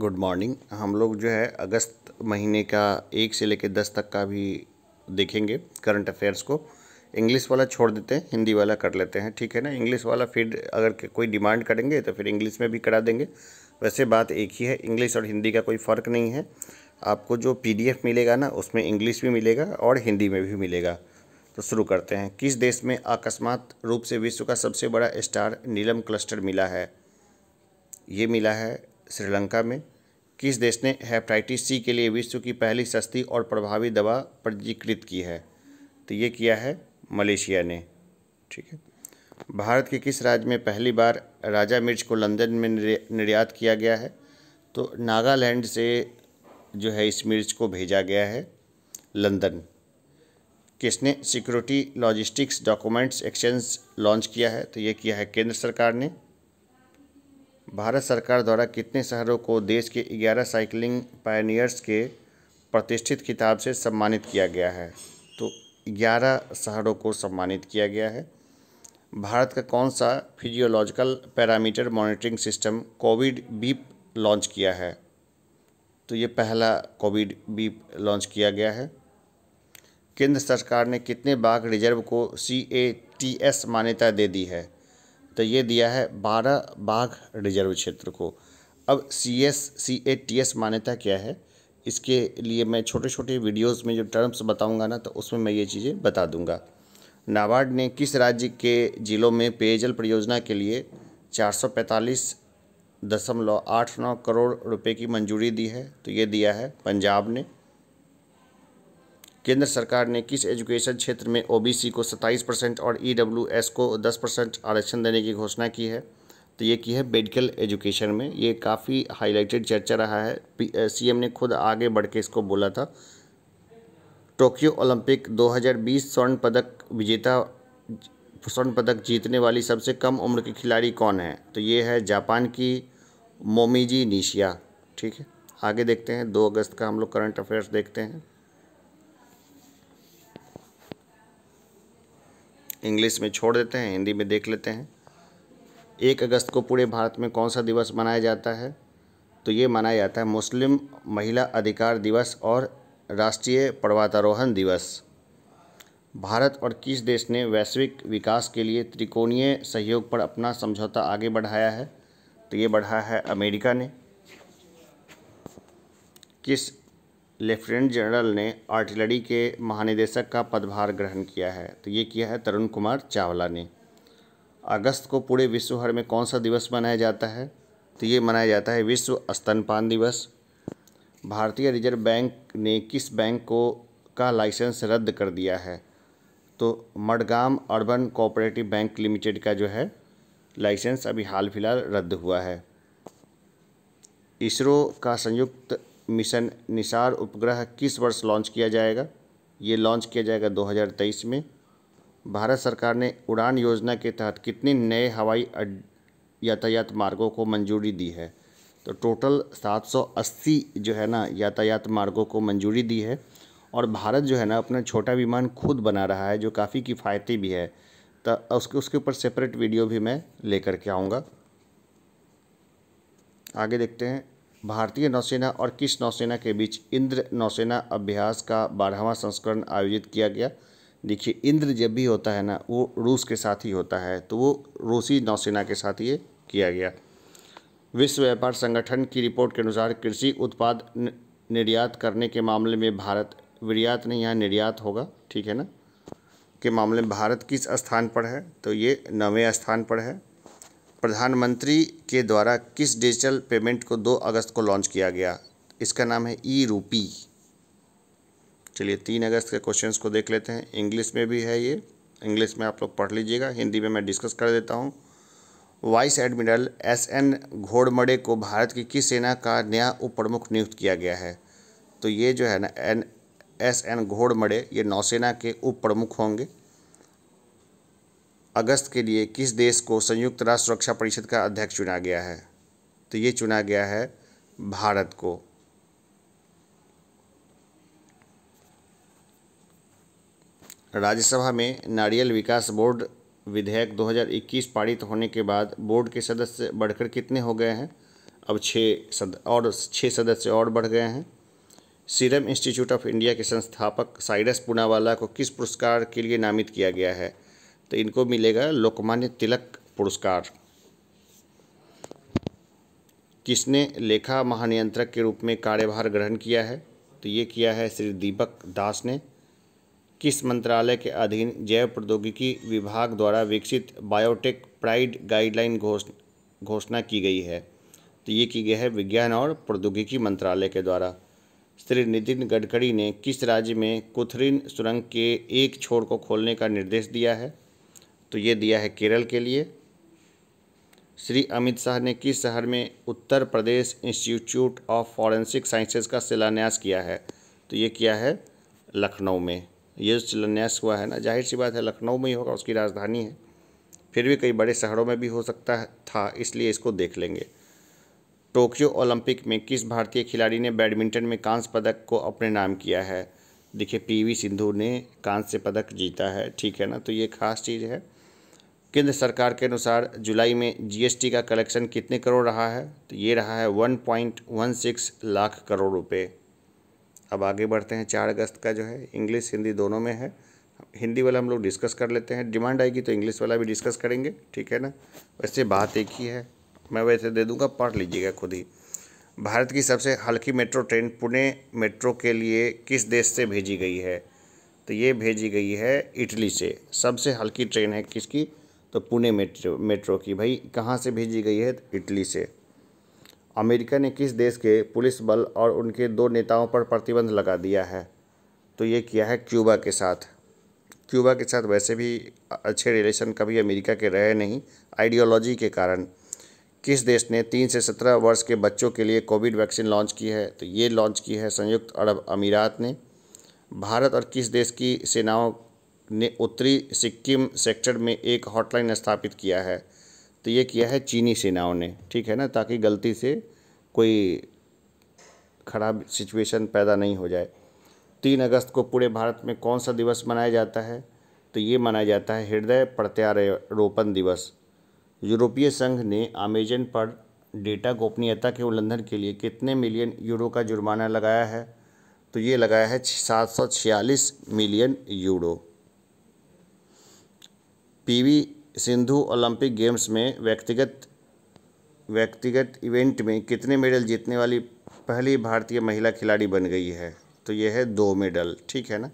good morning हम लोग जो है अगस्त महीने का एक से लेकर दस तक का भी देखेंगे करंट अफेयर्स को इंग्लिश वाला छोड़ देते हैं हिंदी वाला कर लेते हैं ठीक है ना इंग्लिश वाला फिर अगर कोई डिमांड करेंगे तो फिर इंग्लिश में भी करा देंगे वैसे बात एक ही है इंग्लिश और हिंदी का कोई फ़र्क नहीं है आपको जो पी मिलेगा ना उसमें इंग्लिश भी मिलेगा और हिंदी में भी मिलेगा तो शुरू करते हैं किस देश में अकस्मात रूप से विश्व का सबसे बड़ा स्टार नीलम क्लस्टर मिला है ये मिला है श्रीलंका में किस देश ने हेपेटाइटिस सी के लिए विश्व की पहली सस्ती और प्रभावी दवा पंजीकृत की है तो ये किया है मलेशिया ने ठीक है भारत के किस राज्य में पहली बार राजा मिर्च को लंदन में निर्यात किया गया है तो नागालैंड से जो है इस मिर्च को भेजा गया है लंदन किसने security logistics documents exchange launch किया है तो ये किया है केंद्र सरकार ने भारत सरकार द्वारा कितने शहरों को देश के ग्यारह साइकिलिंग पायनियर्स के प्रतिष्ठित किताब से सम्मानित किया गया है तो ग्यारह शहरों को सम्मानित किया गया है भारत का कौन सा physiological parameter monitoring system covid beep launch किया है तो ये पहला कोविड बीप लॉन्च किया गया है केंद्र सरकार ने कितने बाघ रिजर्व को सी ए टी एस मान्यता दे दी है तो ये दिया है बारह बाघ रिजर्व क्षेत्र को अब C S C A T S मान्यता क्या है इसके लिए मैं छोटे छोटे वीडियोस में जो टर्म्स बताऊंगा ना तो उसमें मैं ये चीज़ें बता दूंगा नाबार्ड ने किस राज्य के ज़िलों में पेयजल परियोजना के लिए चार सौ पैंतालीस दशमलव आठ नौ करोड़ रुपए की मंजूरी दी है तो ये दिया है पंजाब ने केंद्र सरकार ने किस एजुकेशन क्षेत्र में ओबीसी को 27 परसेंट और ईडब्ल्यूएस e को 10 परसेंट आरक्षण देने की घोषणा की है तो ये की है मेडिकल एजुकेशन में ये काफ़ी हाईलाइटेड चर्चा रहा है सीएम ने खुद आगे बढ़ के इसको बोला था टोक्यो ओलंपिक 2020 स्वर्ण पदक विजेता स्वर्ण पदक जीतने वाली सबसे कम उम्र की खिलाड़ी कौन है तो ये है जापान की मोमीजी निशिया ठीक है आगे देखते हैं दो अगस्त का हम लोग करंट अफेयर्स देखते हैं इंग्लिश में छोड़ देते हैं हिंदी में देख लेते हैं एक अगस्त को पूरे भारत में कौन सा दिवस मनाया जाता है तो ये मनाया जाता है मुस्लिम महिला अधिकार दिवस और राष्ट्रीय पर्वतारोहण दिवस भारत और किस देश ने वैश्विक विकास के लिए त्रिकोणीय सहयोग पर अपना समझौता आगे बढ़ाया है तो ये बढ़ाया है अमेरिका ने किस लेफ्टिनेंट जनरल ने आर्टिलरी के महानिदेशक का पदभार ग्रहण किया है तो ये किया है तरुण कुमार चावला ने अगस्त को पूरे विश्व भर में कौन सा दिवस मनाया जाता है तो ये मनाया जाता है विश्व स्तनपान दिवस भारतीय रिजर्व बैंक ने किस बैंक को का लाइसेंस रद्द कर दिया है तो Madgaon urban cooperative bank limited का जो है लाइसेंस अभी हाल फिलहाल रद्द हुआ है इसरो का संयुक्त मिशन निसार उपग्रह किस वर्ष लॉन्च किया जाएगा ये लॉन्च किया जाएगा 2023 में भारत सरकार ने उड़ान योजना के तहत कितने नए हवाई यातायात मार्गों को मंजूरी दी है तो टोटल 780 जो है ना यातायात मार्गों को मंजूरी दी है और भारत जो है ना अपना छोटा विमान खुद बना रहा है जो काफ़ी किफ़ायती भी है तो उसके उसके ऊपर सेपरेट वीडियो भी मैं लेकर के आऊँगा आगे देखते हैं भारतीय नौसेना और किस नौसेना के बीच इंद्र नौसेना अभ्यास का बारहवां संस्करण आयोजित किया गया देखिए इंद्र जब भी होता है ना वो रूस के साथ ही होता है तो वो रूसी नौसेना के साथ ये किया गया विश्व व्यापार संगठन की रिपोर्ट के अनुसार कृषि उत्पाद निर्यात करने के मामले में भारत निर्यात नहीं यहाँ निर्यात होगा ठीक है ना के मामले में भारत किस स्थान पर है तो ये नवे स्थान पर है प्रधानमंत्री के द्वारा किस डिजिटल पेमेंट को 2 अगस्त को लॉन्च किया गया इसका नाम है ई रूपी चलिए तीन अगस्त के क्वेश्चंस को देख लेते हैं इंग्लिश में भी है ये इंग्लिश में आप लोग पढ़ लीजिएगा हिंदी में मैं डिस्कस कर देता हूँ vice admiral S N Ghormade को भारत की किस सेना का नया उप प्रमुख नियुक्त किया गया है तो ये जो है ना एन एस एन घोड़मड़े ये नौसेना के उप प्रमुख होंगे अगस्त के लिए किस देश को संयुक्त राष्ट्र सुरक्षा परिषद का अध्यक्ष चुना गया है तो ये चुना गया है भारत को राज्यसभा में नारियल विकास बोर्ड विधेयक 2021 पारित होने के बाद बोर्ड के सदस्य बढ़कर कितने हो गए हैं अब छः सद और छः सदस्य और बढ़ गए हैं सीरम इंस्टीट्यूट ऑफ इंडिया के संस्थापक साइरस पूनावाला को किस पुरस्कार के लिए नामित किया गया है तो इनको मिलेगा लोकमान्य तिलक पुरस्कार किसने लेखा महानियंत्रक के रूप में कार्यभार ग्रहण किया है तो ये किया है श्री दीपक दास ने किस मंत्रालय के अधीन जैव प्रौद्योगिकी विभाग द्वारा विकसित बायोटेक प्राइड गाइडलाइन घोषणा की गई है तो ये की गई है विज्ञान और प्रौद्योगिकी मंत्रालय के द्वारा श्री नितिन गडकरी ने किस राज्य में कुथरीन सुरंग के एक छोर को खोलने का निर्देश दिया है तो ये दिया है केरल के लिए श्री अमित शाह ने किस शहर में Uttar Pradesh institute of forensic sciences का शिलान्यास किया है तो ये किया है लखनऊ में ये जो शिलान्यास हुआ है ना जाहिर सी बात है लखनऊ में ही होगा उसकी राजधानी है फिर भी कई बड़े शहरों में भी हो सकता था इसलिए इसको देख लेंगे टोक्यो ओलंपिक में किस भारतीय खिलाड़ी ने बैडमिंटन में कांस्य पदक को अपने नाम किया है देखिए पीवी सिंधु ने कांस्य पदक जीता है ठीक है ना तो ये खास चीज़ है केंद्र सरकार के अनुसार जुलाई में जीएसटी का कलेक्शन कितने करोड़ रहा है तो ये रहा है 1.16 लाख करोड़ रुपए अब आगे बढ़ते हैं चार अगस्त का जो है इंग्लिश हिंदी दोनों में है हिंदी वाला हम लोग डिस्कस कर लेते हैं डिमांड आएगी तो इंग्लिश वाला भी डिस्कस करेंगे ठीक है ना वैसे बात एक ही है मैं वैसे दे दूँगा पढ़ लीजिएगा खुद ही भारत की सबसे हल्की मेट्रो ट्रेन पुणे मेट्रो के लिए किस देश से भेजी गई है तो ये भेजी गई है इटली से सबसे हल्की ट्रेन है किसकी तो पुणे मेट्रो मेट्रो की भाई कहाँ से भेजी गई है इटली से अमेरिका ने किस देश के पुलिस बल और उनके दो नेताओं पर प्रतिबंध लगा दिया है तो ये किया है क्यूबा के साथ क्यूबा के साथ वैसे भी अच्छे रिलेशन कभी अमेरिका के रहे नहीं आइडियोलॉजी के कारण किस देश ने तीन से सत्रह वर्ष के बच्चों के लिए कोविड वैक्सीन लॉन्च की है तो ये लॉन्च की है संयुक्त अरब अमीरात ने भारत और किस देश की सेनाओं ने उत्तरी सिक्किम सेक्टर में एक हॉटलाइन स्थापित किया है तो ये किया है चीनी सेनाओं ने ठीक है ना ताकि गलती से कोई खराब सिचुएशन पैदा नहीं हो जाए तीन अगस्त को पूरे भारत में कौन सा दिवस मनाया जाता है तो ये मनाया जाता है हृदय प्रत्यारोपण दिवस यूरोपीय संघ ने अमेजन पर डेटा गोपनीयता के उल्लंघन के लिए कितने मिलियन यूरो का जुर्माना लगाया है तो ये लगाया है सात सौ छियालीस million euro PV Sindhu Olympic games में व्यक्तिगत व्यक्तिगत इवेंट में कितने मेडल जीतने वाली पहली भारतीय महिला खिलाड़ी बन गई है तो यह है दो मेडल ठीक है ना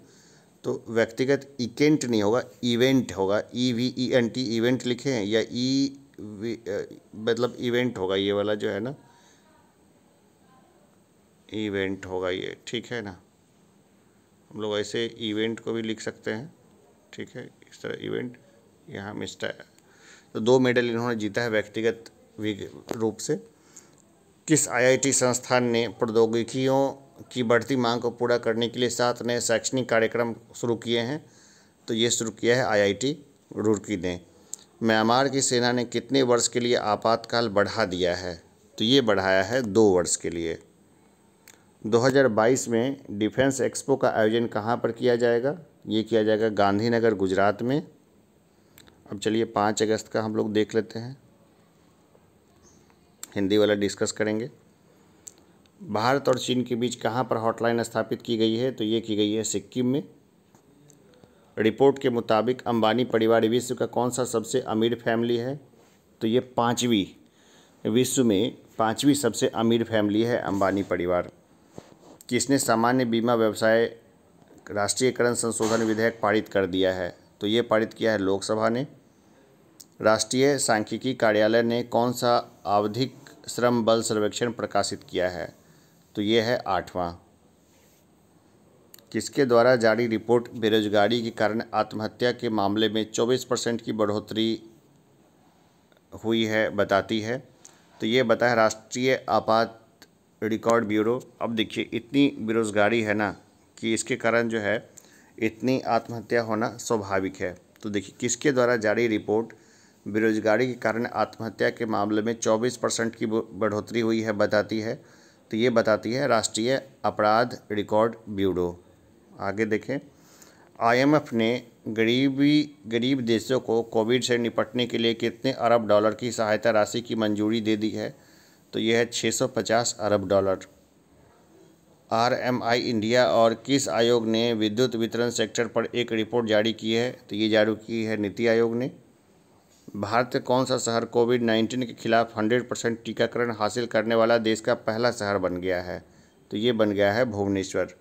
तो व्यक्तिगत इकेंट नहीं होगा इवेंट होगा E V E N T event लिखे हैं या ई e मतलब इवेंट होगा ये वाला जो है ना इवेंट होगा ये ठीक है ना हम लोग ऐसे इवेंट को भी लिख सकते हैं ठीक है इस तरह इवेंट यहाँ मिस्टर तो दो मेडल इन्होंने जीता है व्यक्तिगत रूप से किस आईआईटी संस्थान ने प्रौद्योगिकियों की बढ़ती मांग को पूरा करने के लिए सात नए शैक्षणिक कार्यक्रम शुरू किए हैं तो ये शुरू किया है आईआईटी रुड़की ने म्यांमार की सेना ने कितने वर्ष के लिए आपातकाल बढ़ा दिया है तो ये बढ़ाया है दो वर्ष के लिए 2022 में डिफेंस एक्सपो का आयोजन कहाँ पर किया जाएगा ये किया जाएगा गांधीनगर गुजरात में अब चलिए पाँच अगस्त का हम लोग देख लेते हैं हिंदी वाला डिस्कस करेंगे भारत और चीन के बीच कहाँ पर हॉटलाइन स्थापित की गई है तो ये की गई है सिक्किम में रिपोर्ट के मुताबिक अंबानी परिवार विश्व का कौन सा सबसे अमीर फैमिली है तो ये पाँचवीं विश्व में पाँचवीं सबसे अमीर फैमिली है अंबानी परिवार किसने सामान्य बीमा व्यवसाय राष्ट्रीयकरण संशोधन विधेयक पारित कर दिया है तो ये पारित किया है लोकसभा ने राष्ट्रीय सांख्यिकी कार्यालय ने कौन सा आवधिक श्रम बल सर्वेक्षण प्रकाशित किया है तो ये है आठवां किसके द्वारा जारी रिपोर्ट बेरोजगारी के कारण आत्महत्या के मामले में 24 परसेंट की बढ़ोतरी हुई है बताती है तो ये है राष्ट्रीय आपात रिकॉर्ड ब्यूरो अब देखिए इतनी बेरोज़गारी है ना कि इसके कारण जो है इतनी आत्महत्या होना स्वाभाविक है तो देखिए किसके द्वारा जारी रिपोर्ट बेरोजगारी के कारण आत्महत्या के मामले में 24 परसेंट की बढ़ोतरी हुई है बताती है तो ये बताती है राष्ट्रीय अपराध रिकॉर्ड ब्यूरो आगे देखें आईएमएफ ने गरीबी गरीब देशों को कोविड से निपटने के लिए कितने अरब डॉलर की सहायता राशि की मंजूरी दे दी है तो यह है 650 अरब डॉलर आरएमआई इंडिया और किस आयोग ने विद्युत वितरण सेक्टर पर एक रिपोर्ट जारी की है तो ये जारी की है नीति आयोग ने भारत के कौन सा शहर कोविड नाइन्टीन के खिलाफ हंड्रेड परसेंट टीकाकरण हासिल करने वाला देश का पहला शहर बन गया है तो ये बन गया है भुवनेश्वर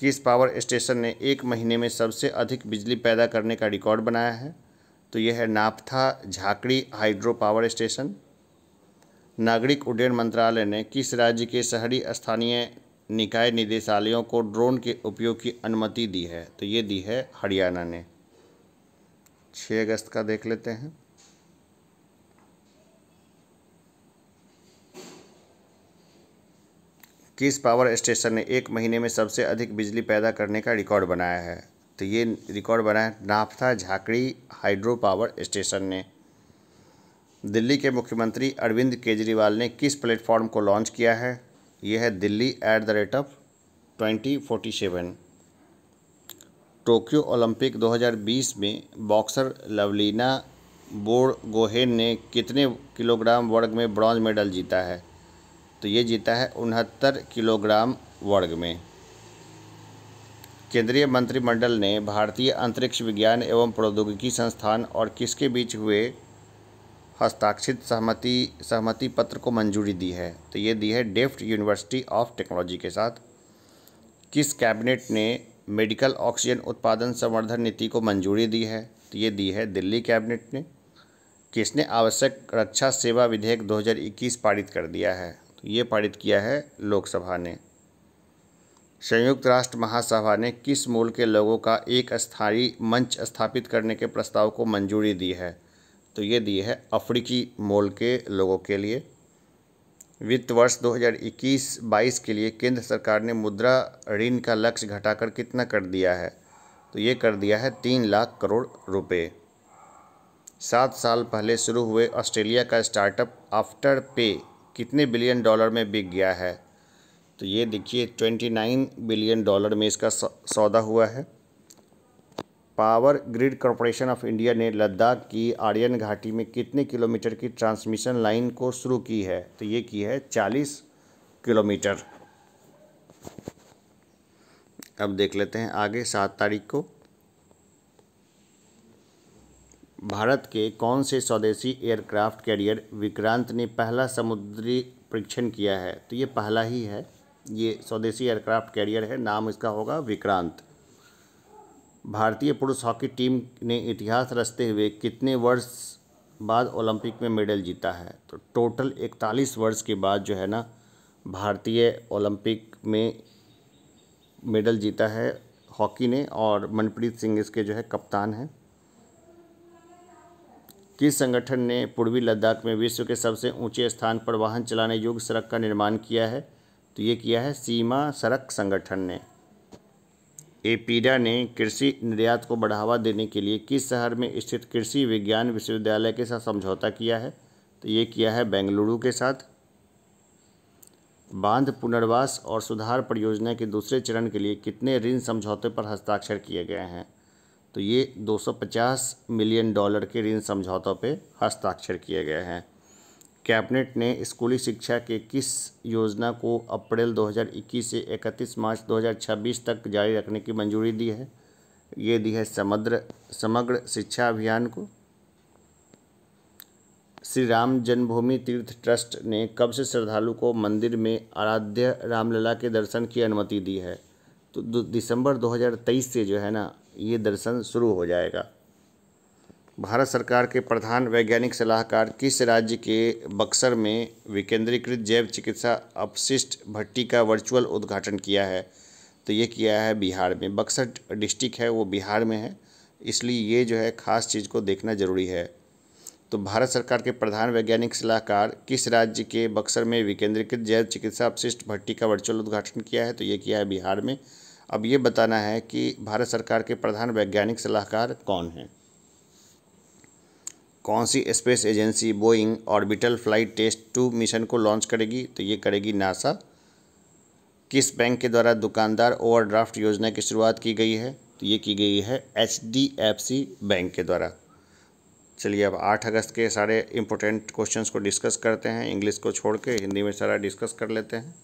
किस पावर स्टेशन ने एक महीने में सबसे अधिक बिजली पैदा करने का रिकॉर्ड बनाया है तो यह है नापथा झाकड़ी हाइड्रो पावर स्टेशन नागरिक उड्डयन मंत्रालय ने किस राज्य के शहरी स्थानीय निकाय निदेशालयों को ड्रोन के उपयोग की अनुमति दी है तो ये दी है हरियाणा ने छः अगस्त का देख लेते हैं किस पावर स्टेशन ने एक महीने में सबसे अधिक बिजली पैदा करने का रिकॉर्ड बनाया है तो ये रिकॉर्ड बनाया नाफ्था झाकड़ी हाइड्रो पावर स्टेशन ने दिल्ली के मुख्यमंत्री अरविंद केजरीवाल ने किस प्लेटफॉर्म को लॉन्च किया है यह है Delhi at the rate of twenty forty seven Tokyo Olympic 2020 में बॉक्सर लवलीना बोरगोहेन ने कितने किलोग्राम वर्ग में ब्रॉन्ज मेडल जीता है तो ये जीता है उनहत्तर किलोग्राम वर्ग में केंद्रीय मंत्रिमंडल ने भारतीय अंतरिक्ष विज्ञान एवं प्रौद्योगिकी संस्थान और किसके बीच हुए हस्ताक्षरित सहमति सहमति पत्र को मंजूरी दी है तो ये दी है डेफ्ट यूनिवर्सिटी ऑफ टेक्नोलॉजी के साथ किस कैबिनेट ने मेडिकल ऑक्सीजन उत्पादन संवर्धन नीति को मंजूरी दी है तो ये दी है दिल्ली कैबिनेट ने किसने आवश्यक रक्षा सेवा विधेयक 2021 पारित कर दिया है तो ये पारित किया है लोकसभा ने संयुक्त राष्ट्र महासभा ने किस मूल के लोगों का एक स्थायी मंच स्थापित करने के प्रस्ताव को मंजूरी दी है तो ये दी है अफ्रीकी मूल के लोगों के लिए वित्त वर्ष 2021-22 के लिए केंद्र सरकार ने मुद्रा ऋण का लक्ष्य घटाकर कितना कर दिया है तो ये कर दिया है तीन लाख करोड़ रुपए सात साल पहले शुरू हुए ऑस्ट्रेलिया का स्टार्टअप आफ्टर पे कितने बिलियन डॉलर में बिक गया है तो ये देखिए 29 बिलियन डॉलर में इसका सौदा हुआ है power grid corporation of India ने लद्दाख की आर्यन घाटी में कितने किलोमीटर की ट्रांसमिशन लाइन को शुरू की है तो ये की है चालीस किलोमीटर अब देख लेते हैं आगे सात तारीख को भारत के कौन से स्वदेशी एयरक्राफ्ट कैरियर विक्रांत ने पहला समुद्री परीक्षण किया है तो ये पहला ही है ये स्वदेशी एयरक्राफ्ट कैरियर है नाम इसका होगा विक्रांत भारतीय पुरुष हॉकी टीम ने इतिहास रचते हुए कितने वर्ष बाद ओलंपिक में मेडल जीता है तो टोटल इकतालीस वर्ष के बाद जो है ना भारतीय ओलंपिक में मेडल जीता है हॉकी ने और मनप्रीत सिंह इसके जो है कप्तान हैं किस संगठन ने पूर्वी लद्दाख में विश्व के सबसे ऊंचे स्थान पर वाहन चलाने योग्य सड़क का निर्माण किया है तो ये किया है सीमा सड़क संगठन ने एपीडा ने कृषि निर्यात को बढ़ावा देने के लिए किस शहर में स्थित कृषि विज्ञान विश्वविद्यालय के साथ समझौता किया है तो ये किया है बेंगलुरु के साथ बांध पुनर्वास और सुधार परियोजना के दूसरे चरण के लिए कितने ऋण समझौते पर हस्ताक्षर किए गए हैं तो ये 250 मिलियन डॉलर के ऋण समझौतों पर हस्ताक्षर किए गए हैं कैबिनेट ने स्कूली शिक्षा के किस योजना को अप्रैल 2021 से 31 मार्च 2026 तक जारी रखने की मंजूरी दी है ये दी है समग्र समग्र शिक्षा अभियान को श्री राम जन्मभूमि तीर्थ ट्रस्ट ने कब से श्रद्धालु को मंदिर में आराध्य रामलला के दर्शन की अनुमति दी है तो दिसंबर 2023 से जो है ना ये दर्शन शुरू हो जाएगा भारत सरकार के प्रधान वैज्ञानिक सलाहकार किस राज्य के बक्सर में विकेंद्रीकृत जैव चिकित्सा अपशिष्ट भट्टी का वर्चुअल उद्घाटन किया है तो ये किया है बिहार में बक्सर डिस्ट्रिक्ट है वो बिहार में है इसलिए ये जो है ख़ास चीज़ को देखना ज़रूरी है तो भारत सरकार के प्रधान वैज्ञानिक सलाहकार किस राज्य के बक्सर में विकेंद्रीकृत जैव चिकित्सा अपशिष्ट भट्टी का वर्चुअल उद्घाटन किया है तो ये किया है बिहार में अब ये बताना है कि भारत सरकार के प्रधान वैज्ञानिक सलाहकार कौन हैं कौन सी space agency Boeing orbital flight test two mission को लॉन्च करेगी तो ये करेगी नासा किस बैंक के द्वारा दुकानदार ओवरड्राफ्ट योजना की शुरुआत की गई है तो ये की गई है एच बैंक के द्वारा चलिए अब आठ अगस्त के सारे इम्पोर्टेंट क्वेश्चंस को डिस्कस करते हैं इंग्लिश को छोड़ के हिंदी में सारा डिस्कस कर लेते हैं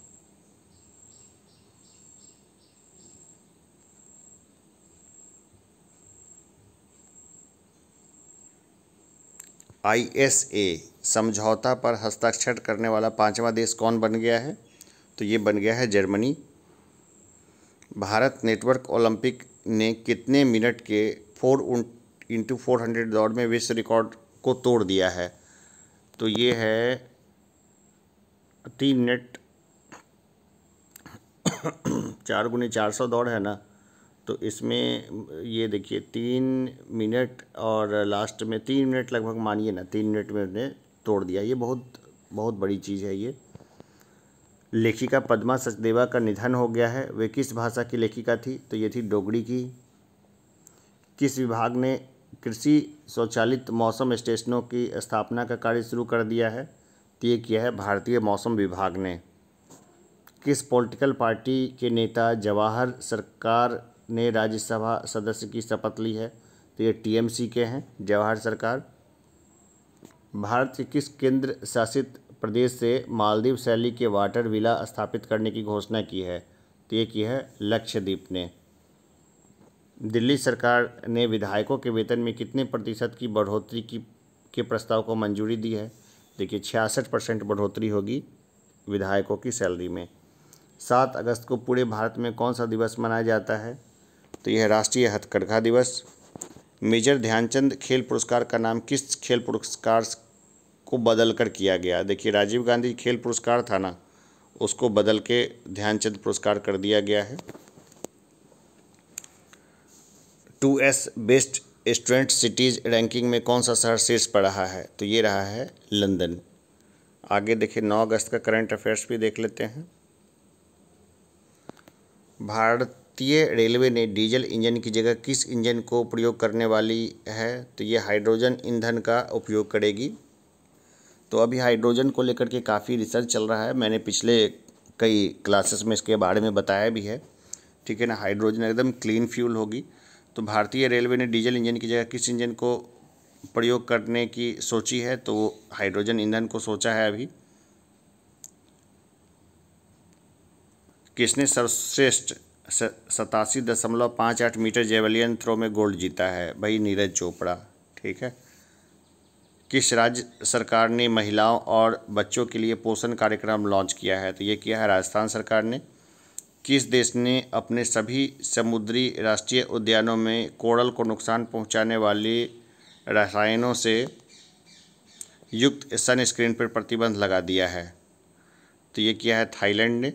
आईएसए समझौता पर हस्ताक्षर करने वाला पांचवा देश कौन बन गया है तो ये बन गया है जर्मनी भारत नेटवर्क ओलंपिक ने कितने मिनट के फोर इंटू फोर हंड्रेड दौड़ में विश्व रिकॉर्ड को तोड़ दिया है तो ये है तीन मिनट चार गुने चार सौ दौड़ है ना तो इसमें ये देखिए तीन मिनट और लास्ट में तीन मिनट लगभग मानिए ना तीन मिनट में उन्हें तोड़ दिया ये बहुत बहुत बड़ी चीज़ है ये लेखिका पद्मा सचदेवा का निधन हो गया है वे किस भाषा की लेखिका थी तो ये थी डोगरी की किस विभाग ने कृषि स्वचालित मौसम स्टेशनों की स्थापना का कार्य शुरू कर दिया है तो ये किया है भारतीय मौसम विभाग ने किस पॉलिटिकल पार्टी के नेता जवाहर सरकार ने राज्यसभा सदस्य की शपथ ली है तो ये टीएमसी के हैं जवाहर सरकार भारत के किस केंद्र शासित प्रदेश से मालदीव शैली के वाटर विला स्थापित करने की घोषणा की है तो ये की है लक्षद्वीप ने दिल्ली सरकार ने विधायकों के वेतन में कितने प्रतिशत की बढ़ोतरी की के प्रस्ताव को मंजूरी दी है देखिए छियासठ परसेंट बढ़ोतरी होगी विधायकों की सैलरी में सात अगस्त को पूरे भारत में कौन सा दिवस मनाया जाता है तो यह राष्ट्रीय हथकरघा दिवस मेजर ध्यानचंद खेल पुरस्कार का नाम किस खेल पुरस्कार को बदल कर किया गया देखिए राजीव गांधी खेल पुरस्कार था ना उसको बदल के ध्यानचंद पुरस्कार कर दिया गया है टू एस बेस्ट स्टूडेंट सिटीज़ रैंकिंग में कौन सा शहर शीर्ष पर रहा है तो ये रहा है लंदन आगे देखिए 9 अगस्त का करंट अफेयर्स भी देख लेते हैं भारत भारतीय रेलवे ने डीजल इंजन की जगह किस इंजन को प्रयोग करने वाली है तो ये हाइड्रोजन ईंधन का उपयोग करेगी तो अभी हाइड्रोजन को लेकर के काफ़ी रिसर्च चल रहा है मैंने पिछले कई क्लासेस में इसके बारे में बताया भी है ठीक है ना हाइड्रोजन एकदम क्लीन फ्यूल होगी तो भारतीय रेलवे ने डीजल इंजन की जगह किस इंजन को प्रयोग करने की सोची है तो वो हाइड्रोजन ईंधन को सोचा है अभी किसने सर्वश्रेष्ठ सतासी दशमलव पाँच आठ मीटर जेवलियन थ्रो में गोल्ड जीता है भाई नीरज चोपड़ा ठीक है किस राज्य सरकार ने महिलाओं और बच्चों के लिए पोषण कार्यक्रम लॉन्च किया है तो ये किया है राजस्थान सरकार ने किस देश ने अपने सभी समुद्री राष्ट्रीय उद्यानों में कोरल को नुकसान पहुंचाने वाले रसायनों से युक्त सनस्क्रीन पर प्रतिबंध लगा दिया है तो ये किया है थाईलैंड ने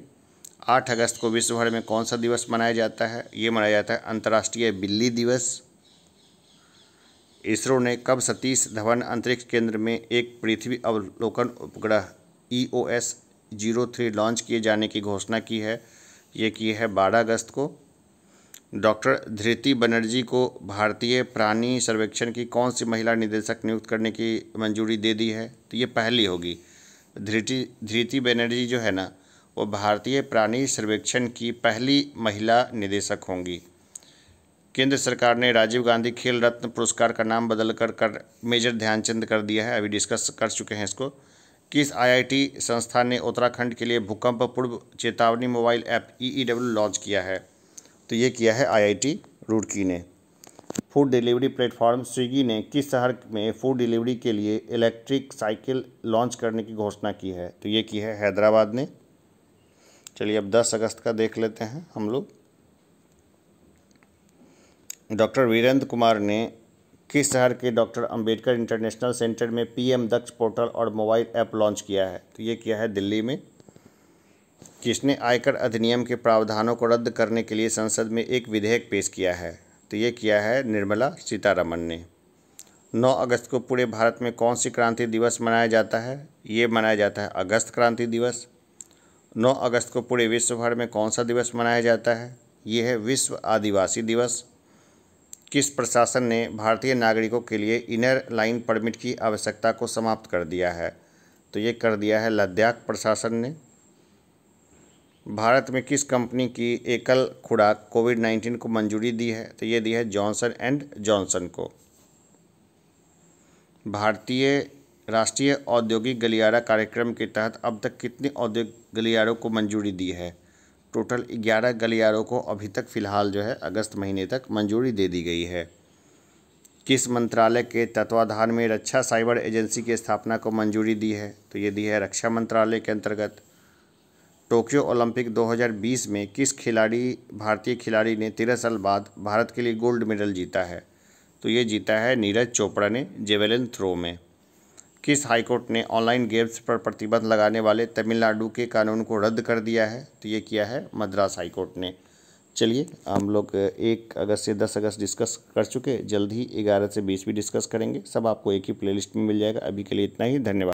आठ अगस्त को विश्व भर में कौन सा दिवस मनाया जाता है ये मनाया जाता है अंतर्राष्ट्रीय बिल्ली दिवस इसरो ने कब सतीश धवन अंतरिक्ष केंद्र में एक पृथ्वी अवलोकन उपग्रह E O S zero three launch किए जाने की घोषणा की है ये की है बारह अगस्त को डॉक्टर धृति बनर्जी को भारतीय प्राणी सर्वेक्षण की कौन सी महिला निदेशक नियुक्त करने की मंजूरी दे दी है तो ये पहली होगी धृति धृति बनर्जी जो है ना वो भारतीय प्राणी सर्वेक्षण की पहली महिला निदेशक होंगी केंद्र सरकार ने राजीव गांधी खेल रत्न पुरस्कार का नाम बदल कर कर मेजर ध्यानचंद कर दिया है अभी डिस्कस कर चुके हैं इसको किस आईआईटी संस्था ने उत्तराखंड के लिए भूकंप पूर्व चेतावनी mobile app EEW e e launch किया है तो ये किया है आईआईटी रुड़की ने फूड डिलीवरी प्लेटफॉर्म स्विगी ने किस शहर में फूड डिलीवरी के लिए इलेक्ट्रिक साइकिल लॉन्च करने की घोषणा की है तो ये की है हैदराबाद ने चलिए अब 10 अगस्त का देख लेते हैं हम लोग डॉक्टर वीरेंद्र कुमार ने किस शहर के डॉक्टर अंबेडकर इंटरनेशनल सेंटर में पीएम दक्ष पोर्टल और मोबाइल ऐप लॉन्च किया है तो ये किया है दिल्ली में किसने आयकर अधिनियम के प्रावधानों को रद्द करने के लिए संसद में एक विधेयक पेश किया है तो ये किया है निर्मला सीतारमन ने 9 अगस्त को पूरे भारत में कौन सी क्रांति दिवस मनाया जाता है ये मनाया जाता है अगस्त क्रांति दिवस 9 अगस्त को पूरे विश्व भर में कौन सा दिवस मनाया जाता है ये है विश्व आदिवासी दिवस किस प्रशासन ने भारतीय नागरिकों के लिए इनर लाइन परमिट की आवश्यकता को समाप्त कर दिया है तो ये कर दिया है लद्दाख प्रशासन ने भारत में किस कंपनी की एकल खुराक कोविड नाइन्टीन को मंजूरी दी है तो ये दी है जॉनसन एंड जॉनसन को भारतीय राष्ट्रीय औद्योगिक गलियारा कार्यक्रम के तहत अब तक कितने औद्योगिक गलियारों को मंजूरी दी है टोटल ग्यारह गलियारों को अभी तक फ़िलहाल जो है अगस्त महीने तक मंजूरी दे दी गई है किस मंत्रालय के तत्वाधान में रक्षा साइबर एजेंसी की स्थापना को मंजूरी दी है तो ये दी है रक्षा मंत्रालय के अंतर्गत टोक्यो ओलंपिक 2020 में किस खिलाड़ी भारतीय खिलाड़ी ने तेरह साल बाद भारत के लिए गोल्ड मेडल जीता है तो ये जीता है नीरज चोपड़ा ने जेवेलिन थ्रो में किस हाईकोर्ट ने ऑनलाइन गेम्स पर प्रतिबंध लगाने वाले तमिलनाडु के कानून को रद्द कर दिया है तो ये किया है मद्रास हाईकोर्ट ने चलिए हम लोग एक अगस्त से दस अगस्त डिस्कस कर चुके जल्द ही ग्यारह से बीस भी डिस्कस करेंगे सब आपको एक ही प्लेलिस्ट में मिल जाएगा अभी के लिए इतना ही धन्यवाद